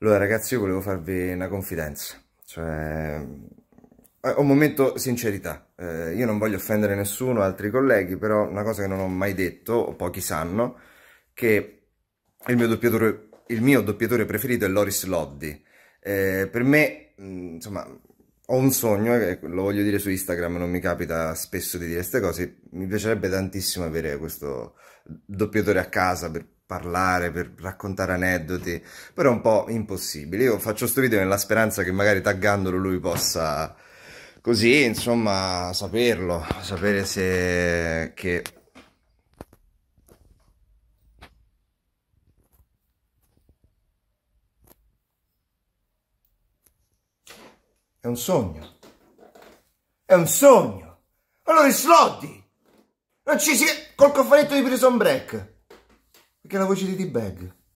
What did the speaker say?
Allora ragazzi io volevo farvi una confidenza, cioè un momento sincerità, eh, io non voglio offendere nessuno, altri colleghi, però una cosa che non ho mai detto, o pochi sanno, che il mio doppiatore, il mio doppiatore preferito è Loris Loddi, eh, per me insomma ho un sogno, lo voglio dire su Instagram, non mi capita spesso di dire queste cose, mi piacerebbe tantissimo avere questo doppiatore a casa per parlare, per raccontare aneddoti, però è un po' impossibile. Io faccio questo video nella speranza che magari taggandolo lui possa così, insomma, saperlo, sapere se che È un sogno. È un sogno. Allora il Sloddy! Non ci si... col cofanetto di prison break. Perché la voce di D-Bag.